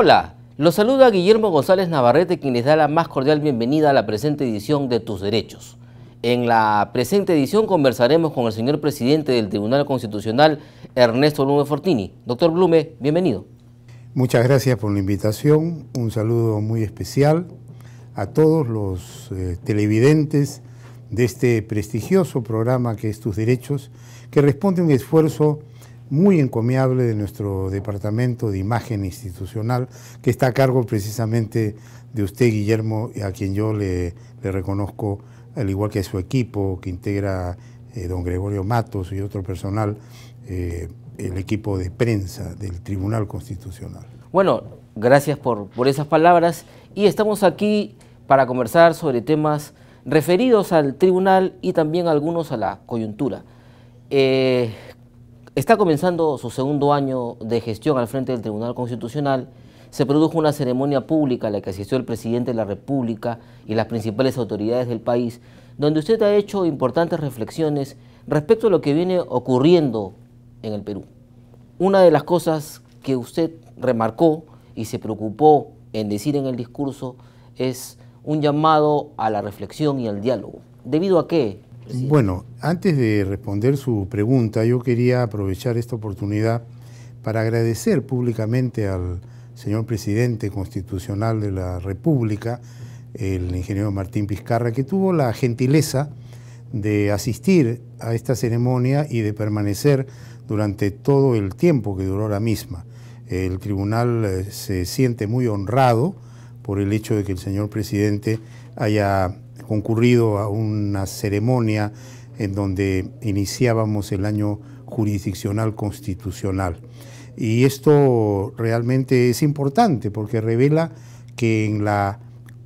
Hola, los saluda Guillermo González Navarrete quien les da la más cordial bienvenida a la presente edición de Tus Derechos. En la presente edición conversaremos con el señor presidente del Tribunal Constitucional, Ernesto Blume Fortini. Doctor Blume, bienvenido. Muchas gracias por la invitación, un saludo muy especial a todos los eh, televidentes de este prestigioso programa que es Tus Derechos, que responde a un esfuerzo muy encomiable de nuestro Departamento de Imagen Institucional, que está a cargo precisamente de usted, Guillermo, a quien yo le, reconozco, al igual que su equipo, que integra eh, don Gregorio Matos y otro personal, eh, el equipo de prensa del Tribunal Constitucional. Bueno, gracias por, por esas palabras y estamos aquí para conversar sobre temas referidos al tribunal y también algunos a la coyuntura. Eh, Está comenzando su segundo año de gestión al frente del Tribunal Constitucional. Se produjo una ceremonia pública a la que asistió el presidente de la República y las principales autoridades del país, donde usted ha hecho importantes reflexiones respecto a lo que viene ocurriendo en el Perú. Una de las cosas que usted remarcó y se preocupó en decir en el discurso es un llamado a la reflexión y al diálogo. ¿Debido a qué bueno, antes de responder su pregunta, yo quería aprovechar esta oportunidad para agradecer públicamente al señor presidente constitucional de la República, el ingeniero Martín Pizcarra, que tuvo la gentileza de asistir a esta ceremonia y de permanecer durante todo el tiempo que duró la misma. El tribunal eh, se siente muy honrado por el hecho de que el señor presidente haya concurrido a una ceremonia en donde iniciábamos el año jurisdiccional constitucional. Y esto realmente es importante porque revela que en la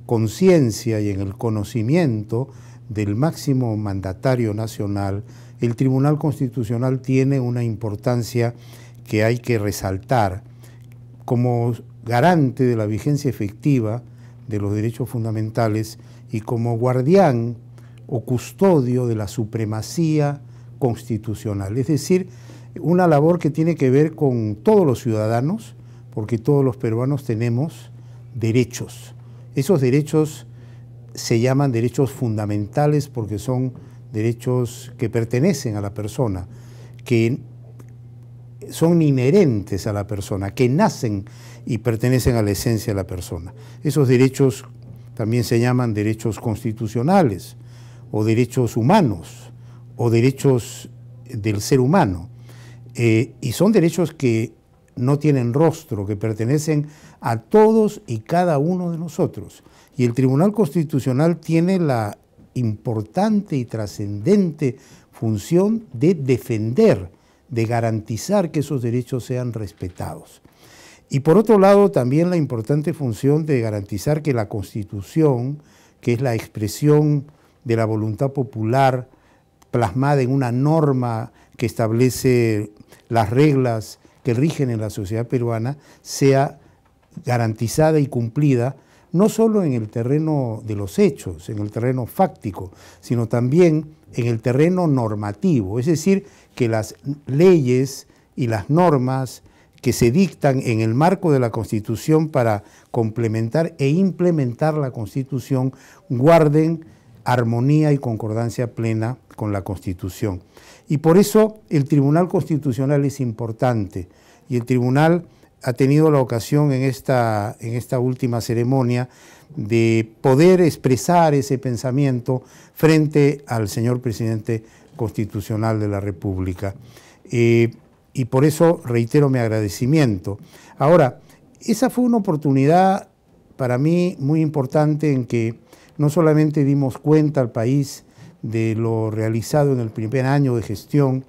conciencia y en el conocimiento del máximo mandatario nacional, el Tribunal Constitucional tiene una importancia que hay que resaltar como garante de la vigencia efectiva de los derechos fundamentales y como guardián o custodio de la supremacía constitucional. Es decir, una labor que tiene que ver con todos los ciudadanos, porque todos los peruanos tenemos derechos. Esos derechos se llaman derechos fundamentales porque son derechos que pertenecen a la persona, que son inherentes a la persona, que nacen y pertenecen a la esencia de la persona. Esos derechos también se llaman derechos constitucionales o derechos humanos o derechos del ser humano. Eh, y son derechos que no tienen rostro, que pertenecen a todos y cada uno de nosotros. Y el Tribunal Constitucional tiene la importante y trascendente función de defender, de garantizar que esos derechos sean respetados. Y por otro lado, también la importante función de garantizar que la Constitución, que es la expresión de la voluntad popular plasmada en una norma que establece las reglas que rigen en la sociedad peruana, sea garantizada y cumplida no solo en el terreno de los hechos, en el terreno fáctico, sino también en el terreno normativo, es decir, que las leyes y las normas que se dictan en el marco de la Constitución para complementar e implementar la Constitución guarden armonía y concordancia plena con la Constitución. Y por eso el Tribunal Constitucional es importante y el Tribunal ha tenido la ocasión en esta, en esta última ceremonia de poder expresar ese pensamiento frente al señor presidente constitucional de la República. Eh, y por eso reitero mi agradecimiento. Ahora, esa fue una oportunidad para mí muy importante en que no solamente dimos cuenta al país de lo realizado en el primer año de gestión,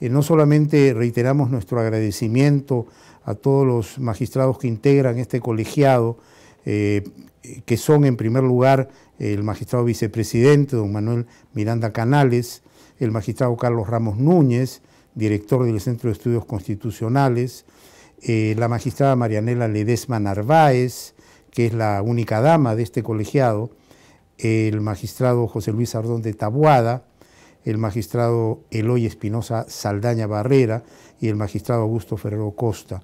eh, no solamente reiteramos nuestro agradecimiento a todos los magistrados que integran este colegiado, eh, que son en primer lugar el magistrado vicepresidente, don Manuel Miranda Canales, el magistrado Carlos Ramos Núñez, director del Centro de Estudios Constitucionales, eh, la magistrada Marianela Ledesma Narváez, que es la única dama de este colegiado, el magistrado José Luis Ardón de Tabuada, el magistrado Eloy Espinosa Saldaña Barrera y el magistrado Augusto Ferrero Costa,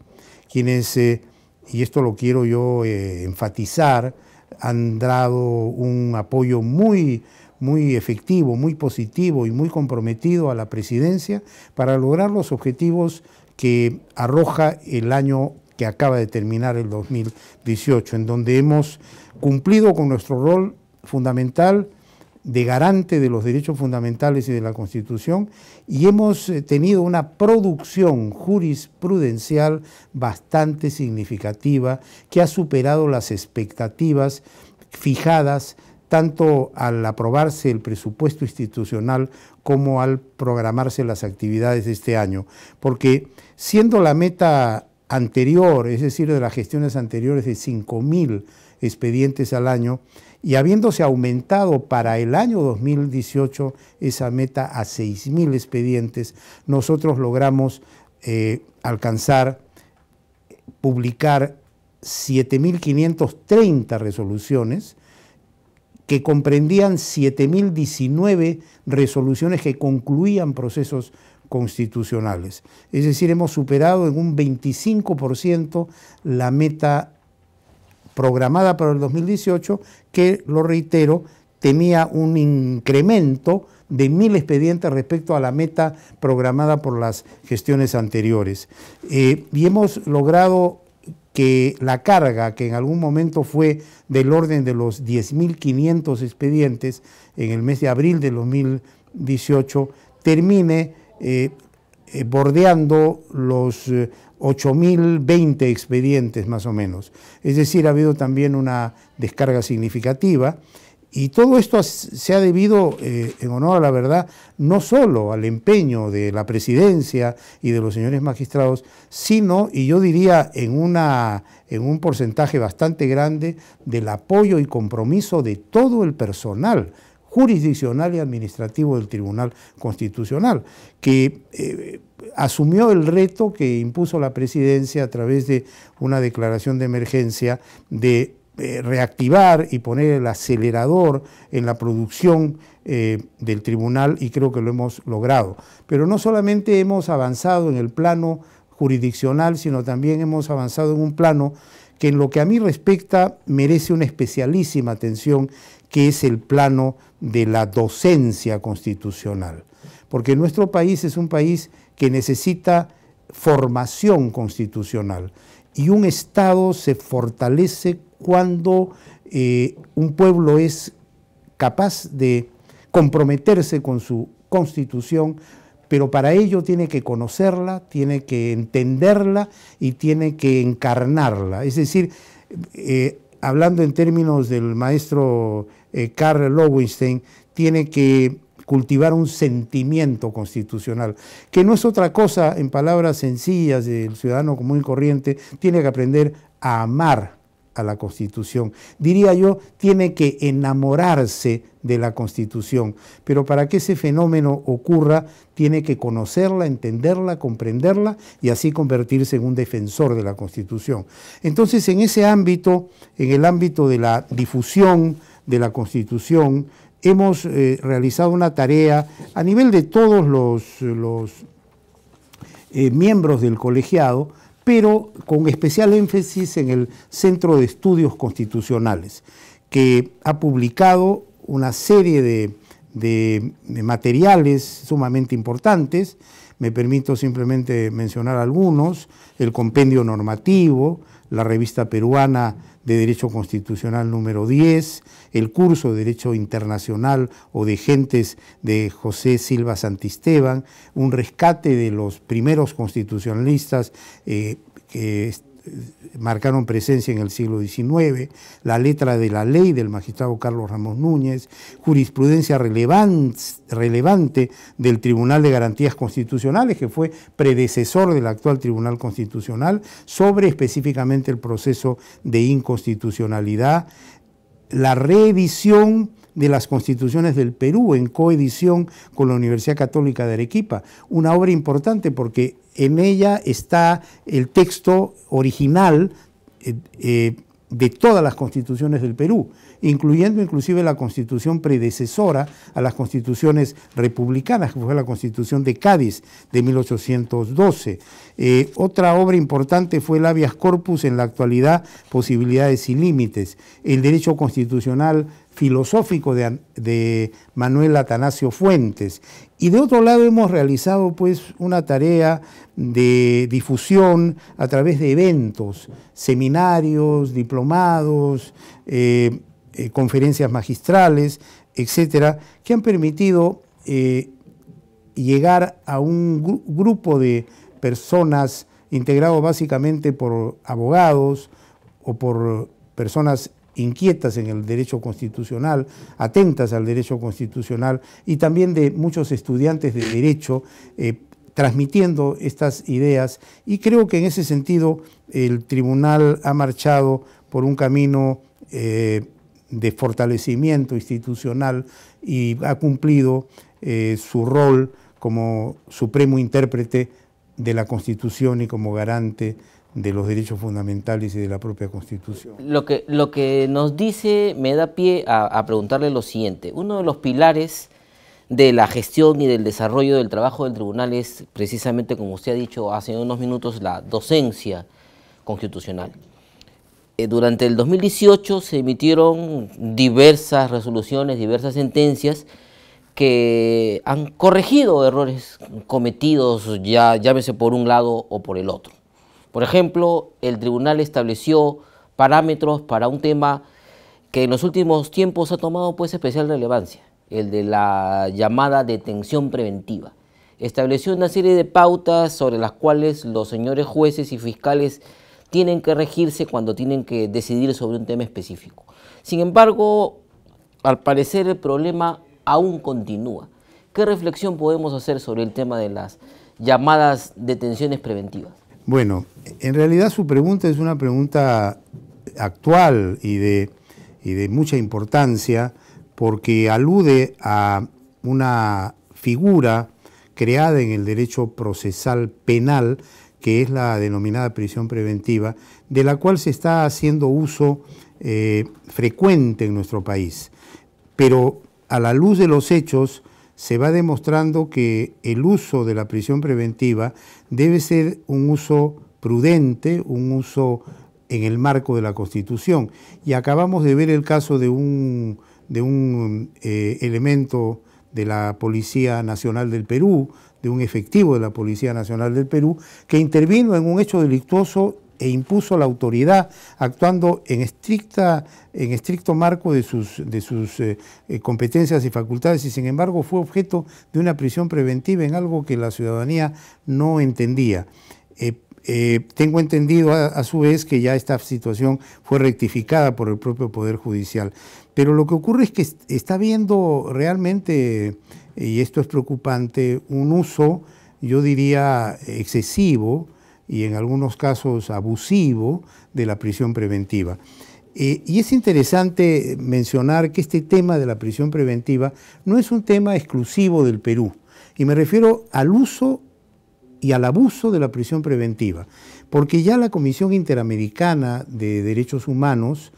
quienes, eh, y esto lo quiero yo eh, enfatizar, han dado un apoyo muy muy efectivo, muy positivo y muy comprometido a la presidencia para lograr los objetivos que arroja el año que acaba de terminar el 2018, en donde hemos cumplido con nuestro rol fundamental de garante de los derechos fundamentales y de la Constitución y hemos eh, tenido una producción jurisprudencial bastante significativa que ha superado las expectativas fijadas tanto al aprobarse el presupuesto institucional como al programarse las actividades de este año, porque siendo la meta anterior, es decir, de las gestiones anteriores de 5.000 expedientes al año, y habiéndose aumentado para el año 2018 esa meta a 6.000 expedientes, nosotros logramos eh, alcanzar, publicar 7.530 resoluciones, que comprendían 7.019 resoluciones que concluían procesos constitucionales. Es decir, hemos superado en un 25% la meta programada para el 2018, que, lo reitero, tenía un incremento de mil expedientes respecto a la meta programada por las gestiones anteriores. Eh, y hemos logrado que la carga, que en algún momento fue del orden de los 10.500 expedientes en el mes de abril de 2018, termine eh, eh, bordeando los 8.020 eh, expedientes más o menos. Es decir, ha habido también una descarga significativa. Y todo esto se ha debido, eh, en honor a la verdad, no solo al empeño de la presidencia y de los señores magistrados, sino, y yo diría, en, una, en un porcentaje bastante grande del apoyo y compromiso de todo el personal jurisdiccional y administrativo del Tribunal Constitucional, que eh, asumió el reto que impuso la presidencia a través de una declaración de emergencia de eh, reactivar y poner el acelerador en la producción eh, del tribunal y creo que lo hemos logrado. Pero no solamente hemos avanzado en el plano jurisdiccional, sino también hemos avanzado en un plano que en lo que a mí respecta merece una especialísima atención, que es el plano de la docencia constitucional. Porque nuestro país es un país que necesita formación constitucional y un Estado se fortalece cuando eh, un pueblo es capaz de comprometerse con su constitución, pero para ello tiene que conocerla, tiene que entenderla y tiene que encarnarla. Es decir, eh, hablando en términos del maestro eh, Karl Lowenstein, tiene que cultivar un sentimiento constitucional, que no es otra cosa, en palabras sencillas del ciudadano común y corriente, tiene que aprender a amar a la Constitución. Diría yo, tiene que enamorarse de la Constitución, pero para que ese fenómeno ocurra, tiene que conocerla, entenderla, comprenderla y así convertirse en un defensor de la Constitución. Entonces, en ese ámbito, en el ámbito de la difusión de la Constitución, hemos eh, realizado una tarea a nivel de todos los, los eh, miembros del colegiado, pero con especial énfasis en el Centro de Estudios Constitucionales, que ha publicado una serie de, materiales sumamente importantes. Me permito simplemente mencionar algunos, el compendio normativo, la revista peruana de Derecho Constitucional número 10, el curso de Derecho Internacional o de Gentes de José Silva Santisteban, un rescate de los primeros constitucionalistas eh, que marcaron presencia en el siglo XIX, la letra de la ley del magistrado Carlos Ramos Núñez, jurisprudencia relevante del Tribunal de Garantías Constitucionales, que fue predecesor del actual Tribunal Constitucional, sobre específicamente el proceso de inconstitucionalidad, la revisión de las constituciones del Perú en coedición con la Universidad Católica de Arequipa, una obra importante porque en ella está el texto original eh, eh, de todas las constituciones del Perú, incluyendo inclusive la constitución predecesora a las constituciones republicanas, que fue la constitución de Cádiz de 1812. Eh, otra obra importante fue el habeas corpus en la actualidad, posibilidades y límites, el derecho constitucional filosófico de, Manuel Atanasio Fuentes. Y de otro lado hemos realizado pues una tarea de difusión a través de eventos, seminarios, diplomados, eh, eh, conferencias magistrales, etcétera, que han permitido eh, llegar a un grupo de personas integrado básicamente por abogados o por personas inquietas en el derecho constitucional, atentas al derecho constitucional y también de muchos estudiantes de derecho eh, transmitiendo estas ideas y creo que en ese sentido el tribunal ha marchado por un camino eh, de fortalecimiento institucional y ha cumplido eh, su rol como supremo intérprete de la Constitución y como garante de los derechos fundamentales y de la propia Constitución. Lo que, lo que nos dice me da pie a, preguntarle lo siguiente. Uno de los pilares de la gestión y del desarrollo del trabajo del tribunal es precisamente, como usted ha dicho hace unos minutos, la docencia constitucional. Eh, durante el 2018 se emitieron diversas resoluciones, diversas sentencias, que han corregido errores cometidos, ya llámese por un lado o por el otro. Por ejemplo, el tribunal estableció parámetros para un tema que en los últimos tiempos ha tomado pues especial relevancia, el de la llamada detención preventiva. Estableció una serie de pautas sobre las cuales los señores jueces y fiscales tienen que regirse cuando tienen que decidir sobre un tema específico. Sin embargo, al parecer el problema aún continúa. ¿Qué reflexión podemos hacer sobre el tema de las llamadas detenciones preventivas? Bueno, en realidad su pregunta es una pregunta actual y de, mucha importancia porque alude a una figura creada en el derecho procesal penal, que es la denominada prisión preventiva, de la cual se está haciendo uso eh, frecuente en nuestro país. Pero a la luz de los hechos, se va demostrando que el uso de la prisión preventiva debe ser un uso prudente, un uso en el marco de la Constitución. Y acabamos de ver el caso de un, de un eh, elemento de la Policía Nacional del Perú, de un efectivo de la Policía Nacional del Perú, que intervino en un hecho delictuoso e impuso la autoridad, actuando en, estricta, en estricto marco de sus, de sus eh, eh, competencias y facultades, y sin embargo fue objeto de una prisión preventiva en algo que la ciudadanía no entendía. Eh, tengo entendido a, a, su vez que ya esta situación fue rectificada por el propio Poder Judicial. Pero lo que ocurre es que está habiendo realmente, y esto es preocupante, un uso, yo diría, excesivo, y en algunos casos abusivo de la prisión preventiva. Eh, y es interesante mencionar que este tema de la prisión preventiva no es un tema exclusivo del Perú, y me refiero al uso y al abuso de la prisión preventiva, porque ya la Comisión Interamericana de Derechos Humanos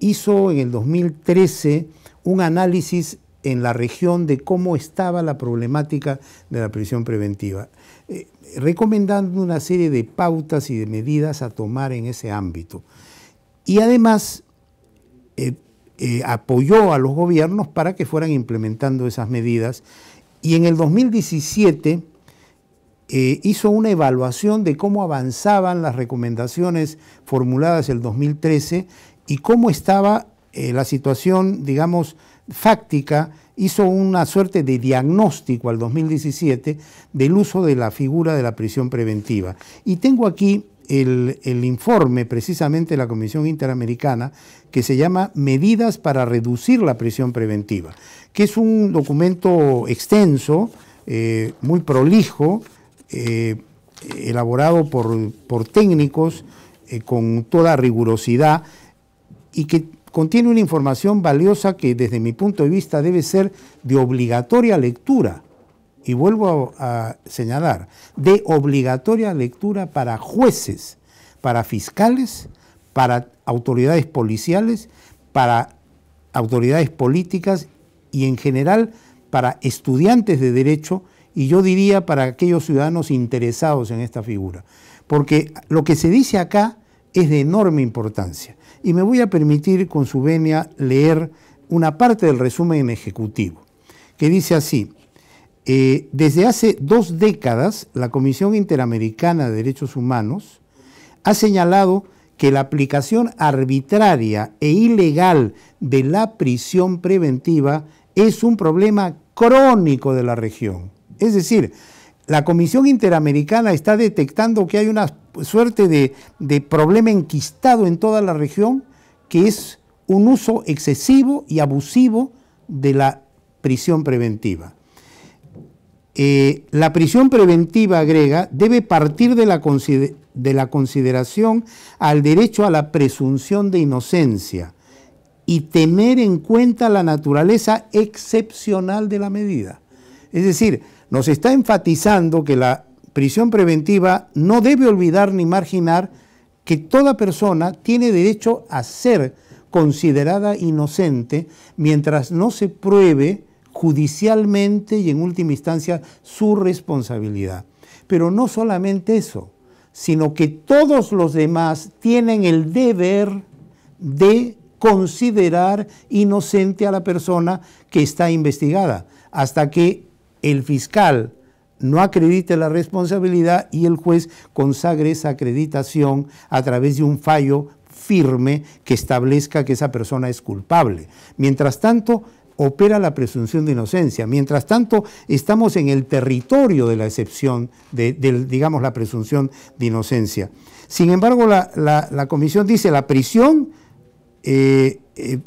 hizo en el 2013 un análisis en la región de cómo estaba la problemática de la prisión preventiva. Eh, recomendando una serie de pautas y de medidas a tomar en ese ámbito. Y además eh, eh, apoyó a los gobiernos para que fueran implementando esas medidas. Y en el 2017 hizo una evaluación de cómo avanzaban las recomendaciones formuladas el 2013 y cómo estaba la situación, digamos, fáctica hizo una suerte de diagnóstico al 2017 del uso de la figura de la prisión preventiva. Y tengo aquí el, informe precisamente de la Comisión Interamericana que se llama Medidas para reducir la prisión preventiva, que es un documento extenso, eh, muy prolijo, eh, elaborado por, técnicos eh, con toda rigurosidad y que contiene una información valiosa que desde mi punto de vista debe ser de obligatoria lectura, y vuelvo a, señalar, de obligatoria lectura para jueces, para fiscales, para autoridades policiales, para autoridades políticas y en general para estudiantes de derecho y yo diría para aquellos ciudadanos interesados en esta figura. Porque lo que se dice acá es de enorme importancia y me voy a permitir con su venia leer una parte del resumen ejecutivo, que dice así, eh, desde hace dos décadas la Comisión Interamericana de Derechos Humanos ha señalado que la aplicación arbitraria e ilegal de la prisión preventiva es un problema crónico de la región. Es decir, la Comisión Interamericana está detectando que hay una suerte de, problema enquistado en toda la región, que es un uso excesivo y abusivo de la prisión preventiva. Eh, la prisión preventiva, agrega, debe partir de la, de la consideración al derecho a la presunción de inocencia y tener en cuenta la naturaleza excepcional de la medida. Es decir, nos está enfatizando que la prisión preventiva no debe olvidar ni marginar que toda persona tiene derecho a ser considerada inocente mientras no se pruebe judicialmente y en última instancia su responsabilidad. Pero no solamente eso, sino que todos los demás tienen el deber de considerar inocente a la persona que está investigada, hasta que el fiscal no acredite la responsabilidad y el juez consagre esa acreditación a través de un fallo firme que establezca que esa persona es culpable. Mientras tanto, opera la presunción de inocencia. Mientras tanto, estamos en el territorio de la excepción, de, digamos, la presunción de inocencia. Sin embargo, la, comisión dice la prisión eh, eh,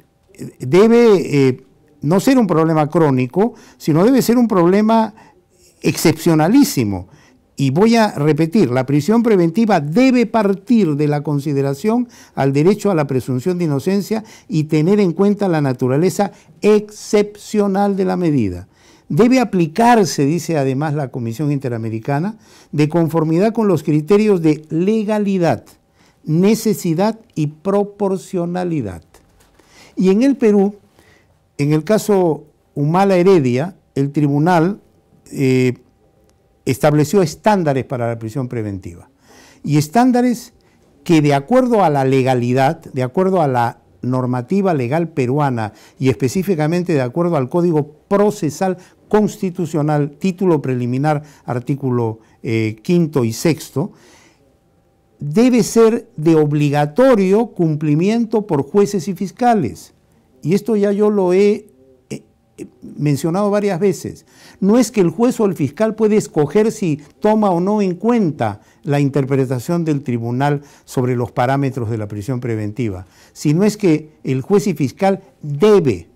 debe... Eh, no ser un problema crónico, sino debe ser un problema excepcionalísimo. Y voy a repetir, la prisión preventiva debe partir de la consideración al derecho a la presunción de inocencia y tener en cuenta la naturaleza excepcional de la medida. Debe aplicarse, dice además la Comisión Interamericana, de conformidad con los criterios de legalidad, necesidad y proporcionalidad. Y en el Perú en el caso Humala Heredia, el tribunal eh, estableció estándares para la prisión preventiva y estándares que de acuerdo a la legalidad, de acuerdo a la normativa legal peruana y específicamente de acuerdo al Código Procesal Constitucional, título preliminar, artículo eh, quinto y sexto, debe ser de obligatorio cumplimiento por jueces y fiscales y esto ya yo lo he eh, eh, mencionado varias veces, no es que el juez o el fiscal puede escoger si toma o no en cuenta la interpretación del tribunal sobre los parámetros de la prisión preventiva, sino es que el juez y fiscal debe,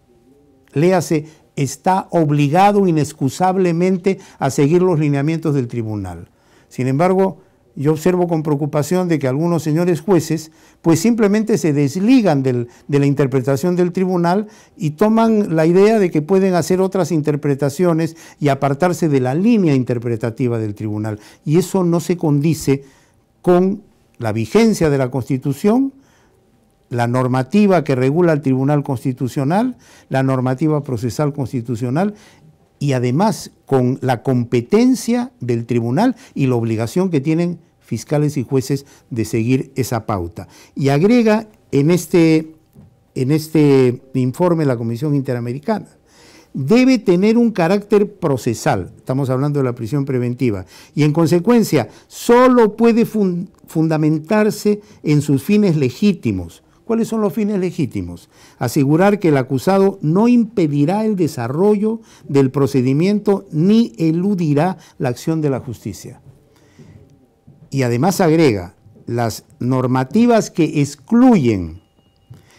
léase, está obligado inexcusablemente a seguir los lineamientos del tribunal. Sin embargo, yo observo con preocupación de que algunos señores jueces pues simplemente se desligan de la interpretación del tribunal y toman la idea de que pueden hacer otras interpretaciones y apartarse de la línea interpretativa del tribunal. Y eso no se condice con la vigencia de la Constitución, la normativa que regula el Tribunal Constitucional, la normativa procesal constitucional y además con la competencia del tribunal y la obligación que tienen fiscales y jueces de seguir esa pauta. Y agrega en este, en este informe la Comisión Interamericana, debe tener un carácter procesal, estamos hablando de la prisión preventiva, y en consecuencia solo puede fundamentarse en sus fines legítimos, cuáles son los fines legítimos. Asegurar que el acusado no impedirá el desarrollo del procedimiento ni eludirá la acción de la justicia. Y además agrega las normativas que excluyen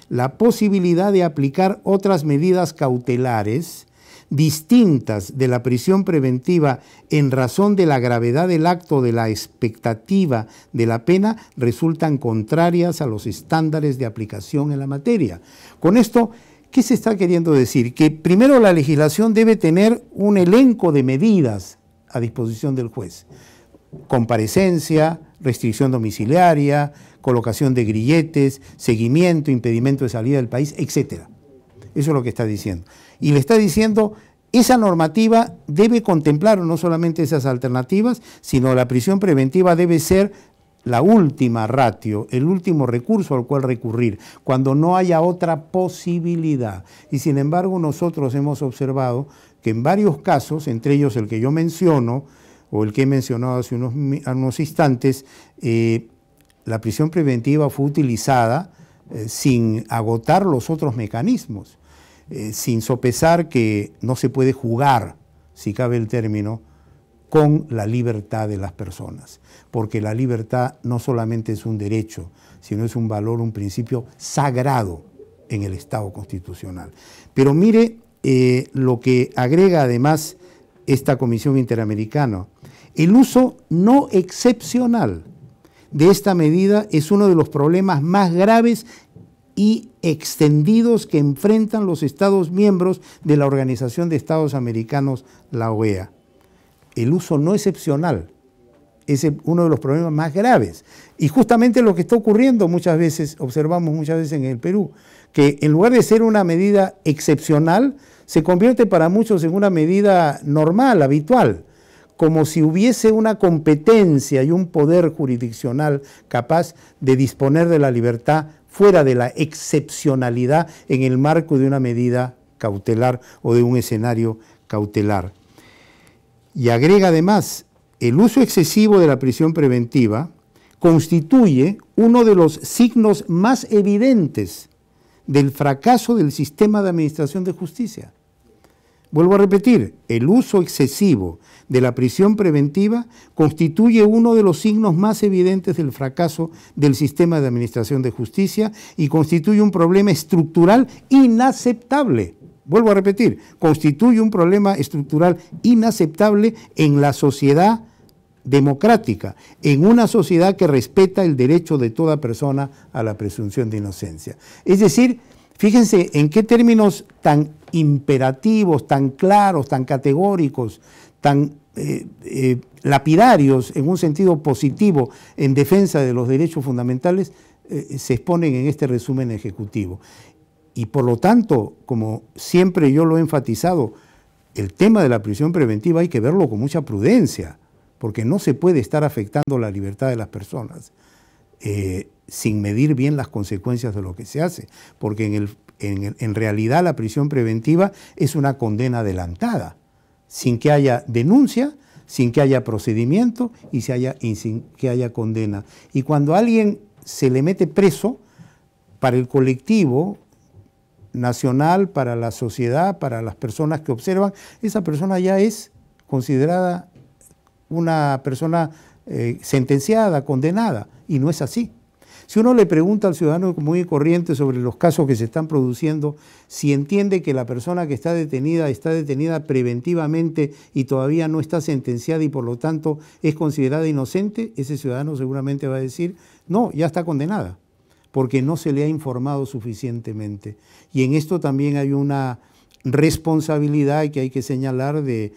la posibilidad de aplicar otras medidas cautelares distintas de la prisión preventiva en razón de la gravedad del acto de la expectativa de la pena resultan contrarias a los estándares de aplicación en la materia. Con esto, ¿qué se está queriendo decir? Que primero la legislación debe tener un elenco de medidas a disposición del juez. Comparecencia, restricción domiciliaria, colocación de grilletes, seguimiento, impedimento de salida del país, etc. Eso es lo que está diciendo y le está diciendo, esa normativa debe contemplar no solamente esas alternativas, sino la prisión preventiva debe ser la última ratio, el último recurso al cual recurrir, cuando no haya otra posibilidad. Y sin embargo nosotros hemos observado que en varios casos, entre ellos el que yo menciono, o el que he mencionado hace unos, instantes, eh, la prisión preventiva fue utilizada eh, sin agotar los otros mecanismos. Eh, sin sopesar que no se puede jugar, si cabe el término, con la libertad de las personas, porque la libertad no solamente es un derecho, sino es un valor, un principio sagrado en el Estado constitucional. Pero mire eh, lo que agrega además esta Comisión Interamericana, el uso no excepcional de esta medida es uno de los problemas más graves y extendidos que enfrentan los Estados miembros de la Organización de Estados Americanos, la OEA. El uso no excepcional es uno de los problemas más graves. Y justamente lo que está ocurriendo muchas veces, observamos muchas veces en el Perú, que en lugar de ser una medida excepcional, se convierte para muchos en una medida normal, habitual, como si hubiese una competencia y un poder jurisdiccional capaz de disponer de la libertad fuera de la excepcionalidad en el marco de una medida cautelar o de un escenario cautelar. Y agrega además, el uso excesivo de la prisión preventiva constituye uno de los signos más evidentes del fracaso del sistema de administración de justicia. Vuelvo a repetir, el uso excesivo de la prisión preventiva constituye uno de los signos más evidentes del fracaso del sistema de administración de justicia y constituye un problema estructural inaceptable. Vuelvo a repetir, constituye un problema estructural inaceptable en la sociedad democrática, en una sociedad que respeta el derecho de toda persona a la presunción de inocencia. Es decir, fíjense en qué términos tan imperativos, tan claros, tan categóricos, tan eh, eh, lapidarios en un sentido positivo en defensa de los derechos fundamentales, eh, se exponen en este resumen ejecutivo. Y por lo tanto, como siempre yo lo he enfatizado, el tema de la prisión preventiva hay que verlo con mucha prudencia, porque no se puede estar afectando la libertad de las personas sin medir bien las consecuencias de lo que se hace, porque en el en, realidad la prisión preventiva es una condena adelantada, sin que haya denuncia, sin que haya procedimiento y, haya, sin que haya condena. Y cuando alguien se le mete preso, para el colectivo nacional, para la sociedad, para las personas que observan, esa persona ya es considerada una persona eh, sentenciada, condenada, y no es así. Si uno le pregunta al ciudadano muy corriente sobre los casos que se están produciendo, si entiende que la persona que está detenida está detenida preventivamente y todavía no está sentenciada y por lo tanto es considerada inocente, ese ciudadano seguramente va a decir, no, ya está condenada, porque no se le ha informado suficientemente. Y en esto también hay una responsabilidad que hay que señalar de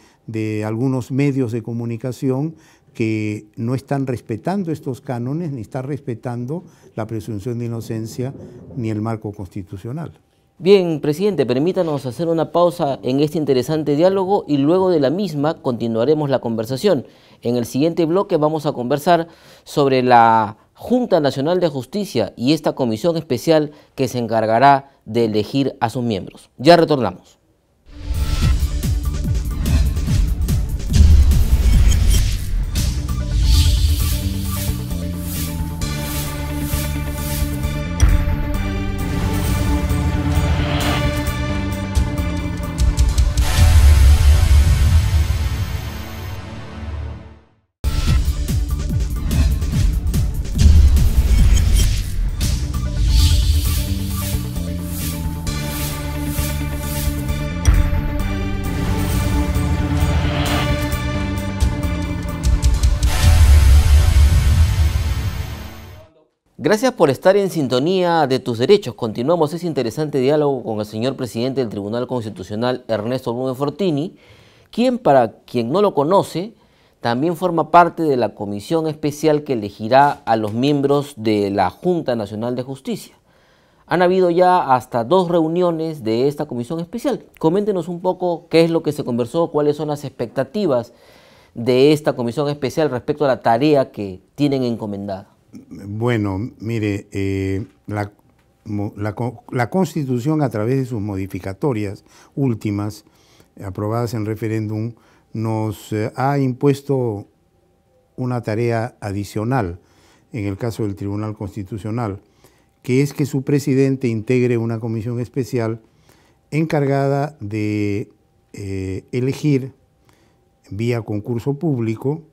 algunos medios de comunicación que no están respetando estos cánones, ni están respetando la presunción de inocencia, ni el marco constitucional. Bien, presidente, permítanos hacer una pausa en este interesante diálogo y luego de la misma continuaremos la conversación. En el siguiente bloque vamos a conversar sobre la Junta Nacional de Justicia y esta comisión especial que se encargará de elegir a sus miembros. Ya retornamos. Gracias por estar en sintonía de tus derechos. Continuamos ese interesante diálogo con el señor presidente del Tribunal Constitucional, Ernesto Bruno Fortini, quien, para quien no lo conoce, también forma parte de la comisión especial que elegirá a los miembros de la Junta Nacional de Justicia. Han habido ya hasta dos reuniones de esta comisión especial. Coméntenos un poco qué es lo que se conversó, cuáles son las expectativas de esta comisión especial respecto a la tarea que tienen encomendada. Bueno, mire, eh, la, la, Constitución a través de sus modificatorias últimas, aprobadas en referéndum, nos eh, ha impuesto una tarea adicional en el caso del Tribunal Constitucional, que es que su presidente integre una comisión especial encargada de eh, elegir vía concurso público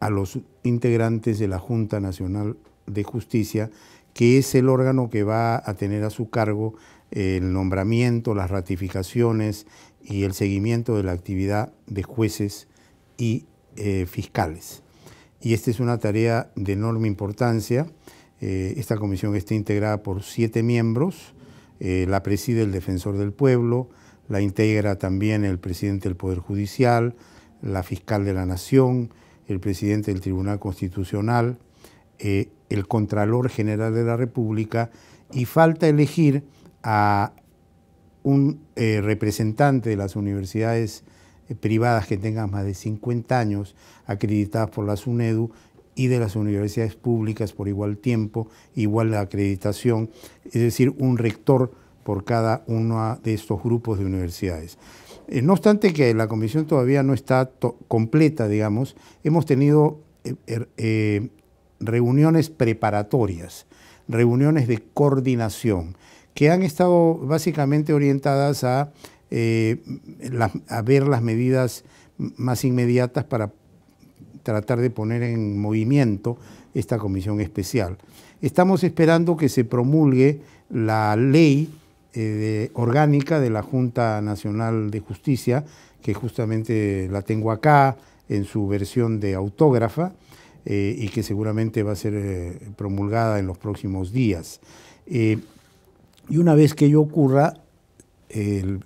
a los integrantes de la Junta Nacional de Justicia, que es el órgano que va a tener a su cargo el nombramiento, las ratificaciones y el seguimiento de la actividad de jueces y eh, fiscales. Y esta es una tarea de enorme importancia. Eh, esta comisión está integrada por siete miembros. Eh, la preside el defensor del pueblo, la integra también el presidente del Poder Judicial, la fiscal de la Nación, el presidente del Tribunal Constitucional, eh, el Contralor General de la República y falta elegir a un eh, representante de las universidades eh, privadas que tengan más de 50 años acreditadas por la SUNEDU y de las universidades públicas por igual tiempo, igual la acreditación, es decir, un rector por cada uno de estos grupos de universidades. Eh, no obstante que la comisión todavía no está completa, digamos, hemos tenido eh, er, eh, reuniones preparatorias, reuniones de coordinación, que han estado básicamente orientadas a ver las medidas más inmediatas para tratar de poner en movimiento esta comisión especial. Estamos esperando que se promulgue la ley eh, orgánica de la Junta Nacional de Justicia, que justamente la tengo acá en su versión de autógrafa eh, y que seguramente va a ser eh, promulgada en los próximos días. y una vez que ello ocurra, el,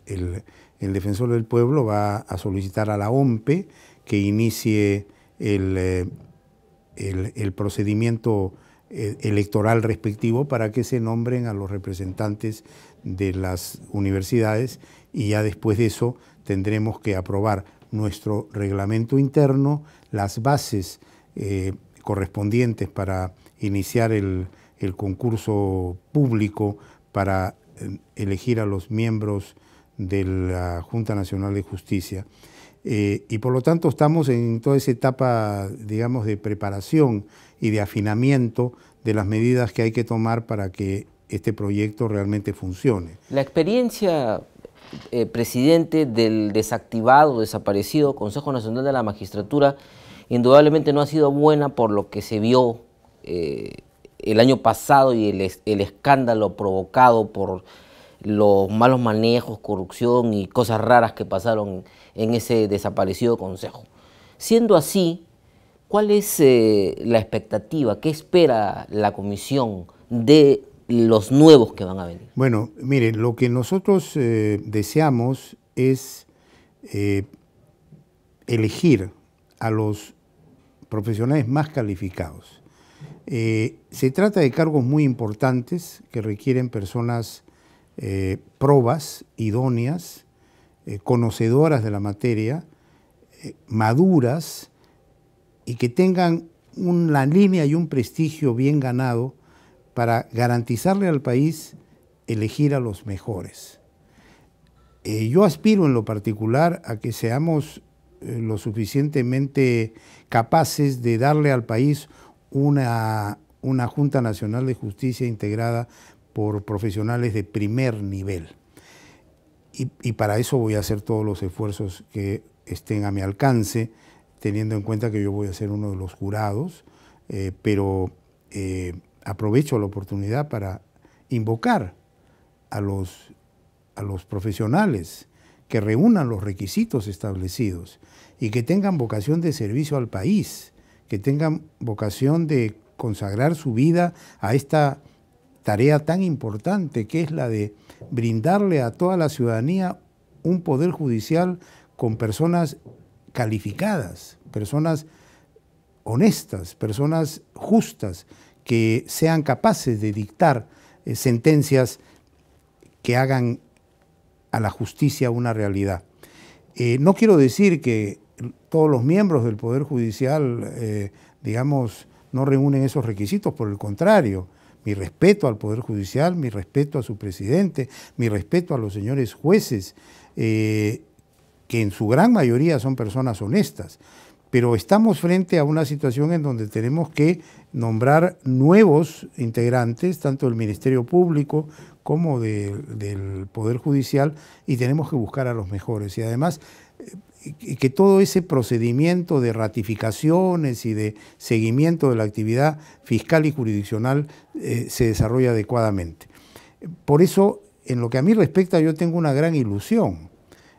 defensor del pueblo va a solicitar a la OMPE que inicie el, el procedimiento electoral respectivo para que se nombren a los representantes de las universidades y ya después de eso tendremos que aprobar nuestro reglamento interno, las bases eh, correspondientes para iniciar el, concurso público para eh, elegir a los miembros de la Junta Nacional de Justicia. Eh, y por lo tanto estamos en toda esa etapa, digamos, de preparación y de afinamiento de las medidas que hay que tomar para que este proyecto realmente funcione. La experiencia, eh, presidente, del desactivado, desaparecido Consejo Nacional de la Magistratura, indudablemente no ha sido buena por lo que se vio eh, el año pasado y el, escándalo provocado por los malos manejos, corrupción y cosas raras que pasaron en ese desaparecido consejo. Siendo así, ¿cuál es eh, la expectativa? ¿Qué espera la comisión de los nuevos que van a venir? Bueno, miren, lo que nosotros eh, deseamos es eh, elegir a los profesionales más calificados. Eh, se trata de cargos muy importantes que requieren personas probas, idóneas, conocedoras de la materia, maduras y que tengan una línea y un prestigio bien ganado para garantizarle al país elegir a los mejores. Eh, yo aspiro en lo particular a que seamos eh, lo suficientemente capaces de darle al país una, una Junta Nacional de Justicia integrada por profesionales de primer nivel. Y, para eso voy a hacer todos los esfuerzos que estén a mi alcance, teniendo en cuenta que yo voy a ser uno de los jurados, eh, pero aprovecho la oportunidad para invocar a los, profesionales que reúnan los requisitos establecidos y que tengan vocación de servicio al país, que tengan vocación de consagrar su vida a esta tarea tan importante que es la de brindarle a toda la ciudadanía un poder judicial con personas calificadas, personas honestas, personas justas, que sean capaces de dictar eh, sentencias que hagan a la justicia una realidad. Eh, no quiero decir que todos los miembros del Poder Judicial, eh, digamos, no reúnen esos requisitos, por el contrario, mi respeto al Poder Judicial, mi respeto a su presidente, mi respeto a los señores jueces, que en su gran mayoría son personas honestas pero estamos frente a una situación en donde tenemos que nombrar nuevos integrantes, tanto del Ministerio Público como del Poder Judicial, y tenemos que buscar a los mejores. Y además, eh, que todo ese procedimiento de ratificaciones y de seguimiento de la actividad fiscal y jurisdiccional eh, se desarrolle adecuadamente. Por eso, en lo que a mí respecta, yo tengo una gran ilusión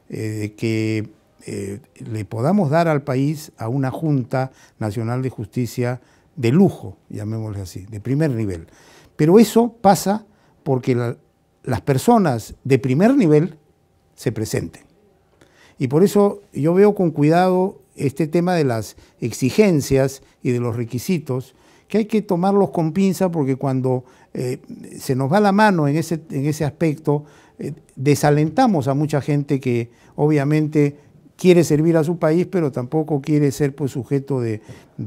eh, de que eh, le podamos dar al país a una Junta Nacional de Justicia de lujo, llamémosle así, de primer nivel. Pero eso pasa porque las personas de primer nivel se presenten. Y por eso yo veo con cuidado este tema de las exigencias y de los requisitos, que hay que tomarlos con pinza porque cuando eh, se nos va la mano en ese, en ese aspecto, eh, desalentamos a mucha gente que obviamente quiere servir a su país, pero tampoco quiere ser pues, sujeto de,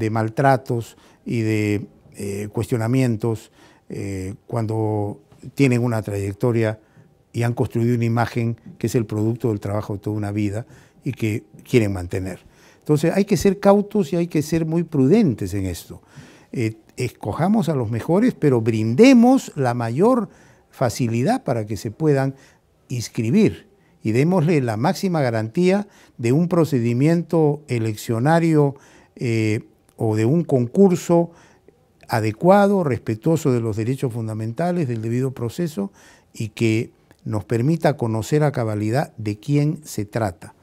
maltratos y de eh, cuestionamientos eh, cuando tienen una trayectoria y han construido una imagen que es el producto del trabajo de toda una vida y que quieren mantener. Entonces hay que ser cautos y hay que ser muy prudentes en esto. Eh, escojamos a los mejores, pero brindemos la mayor facilidad para que se puedan inscribir y démosle la máxima garantía de un procedimiento eleccionario eh, o de un concurso adecuado, respetuoso de los derechos fundamentales, del debido proceso y que nos permita conocer a cabalidad de quién se trata.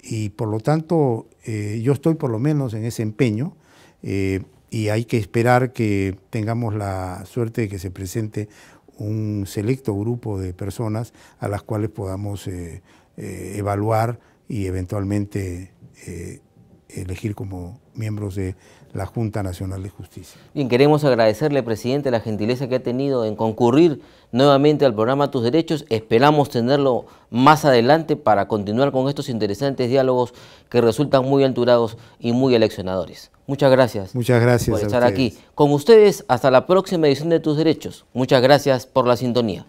Y por lo tanto, eh, yo estoy por lo menos en ese empeño eh, y hay que esperar que tengamos la suerte de que se presente un selecto grupo de personas a las cuales podamos eh, eh, evaluar y eventualmente eh, elegir como miembros de, la Junta Nacional de Justicia. Bien, queremos agradecerle, presidente, la gentileza que ha tenido en concurrir nuevamente al programa Tus Derechos. Esperamos tenerlo más adelante para continuar con estos interesantes diálogos que resultan muy alturados y muy eleccionadores. Muchas gracias. Muchas gracias por estar aquí. Con ustedes, hasta la próxima edición de Tus Derechos. Muchas gracias por la sintonía.